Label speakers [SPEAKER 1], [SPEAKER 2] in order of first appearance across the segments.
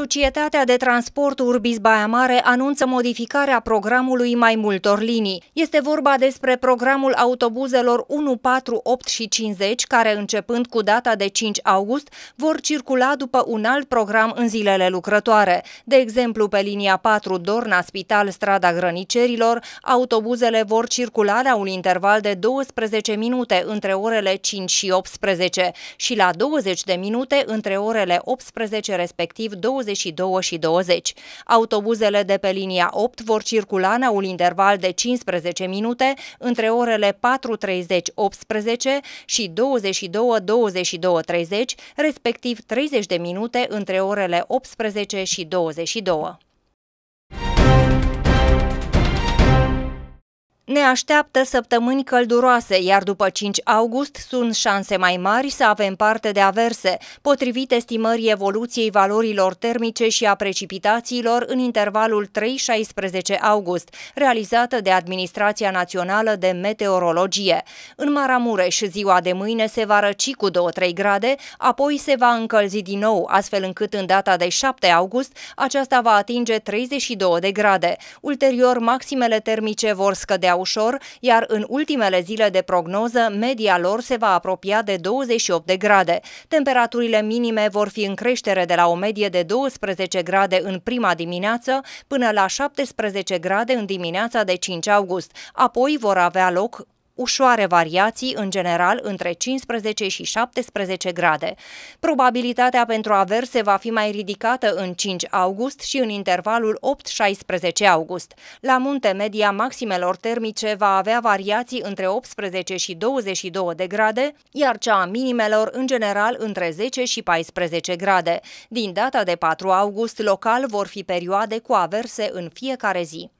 [SPEAKER 1] Societatea de Transport Urbis Baia Mare anunță modificarea programului mai multor linii. Este vorba despre programul autobuzelor 1, 4, 8 și 50, care începând cu data de 5 august vor circula după un alt program în zilele lucrătoare. De exemplu, pe linia 4 Dorna Spital, strada Grănicerilor, autobuzele vor circula la un interval de 12 minute între orele 5 și 18 și la 20 de minute între orele 18 respectiv 20 22 și 20. Autobuzele de pe linia 8 vor circula în un interval de 15 minute între orele 4.30-18 și 22-22.30, respectiv 30 de minute între orele 18 și 22. Ne așteaptă săptămâni călduroase, iar după 5 august sunt șanse mai mari să avem parte de averse, potrivit estimării evoluției valorilor termice și a precipitațiilor în intervalul 3-16 august, realizată de Administrația Națională de Meteorologie. În Maramureș, ziua de mâine se va răci cu 2-3 grade, apoi se va încălzi din nou, astfel încât în data de 7 august aceasta va atinge 32 de grade. Ulterior, maximele termice vor scădea ușor, iar în ultimele zile de prognoză, media lor se va apropia de 28 de grade. Temperaturile minime vor fi în creștere de la o medie de 12 grade în prima dimineață până la 17 grade în dimineața de 5 august, apoi vor avea loc ușoare variații, în general între 15 și 17 grade. Probabilitatea pentru averse va fi mai ridicată în 5 august și în intervalul 8-16 august. La munte, media maximelor termice va avea variații între 18 și 22 de grade, iar cea a minimelor în general între 10 și 14 grade. Din data de 4 august, local vor fi perioade cu averse în fiecare zi.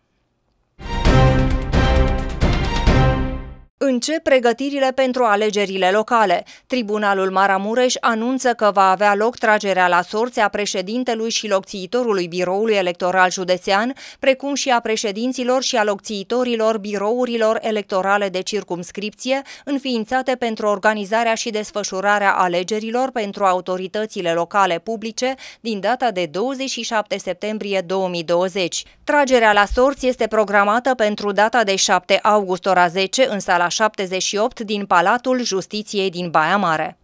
[SPEAKER 1] Încep pregătirile pentru alegerile locale. Tribunalul Maramureș anunță că va avea loc tragerea la sorți a președintelui și locțiitorului biroului electoral județean, precum și a președinților și a locțiitorilor birourilor electorale de circumscripție, înființate pentru organizarea și desfășurarea alegerilor pentru autoritățile locale publice din data de 27 septembrie 2020. Tragerea la sorți este programată pentru data de 7 august ora 10 în sala 78 din Palatul Justiției din Baia Mare.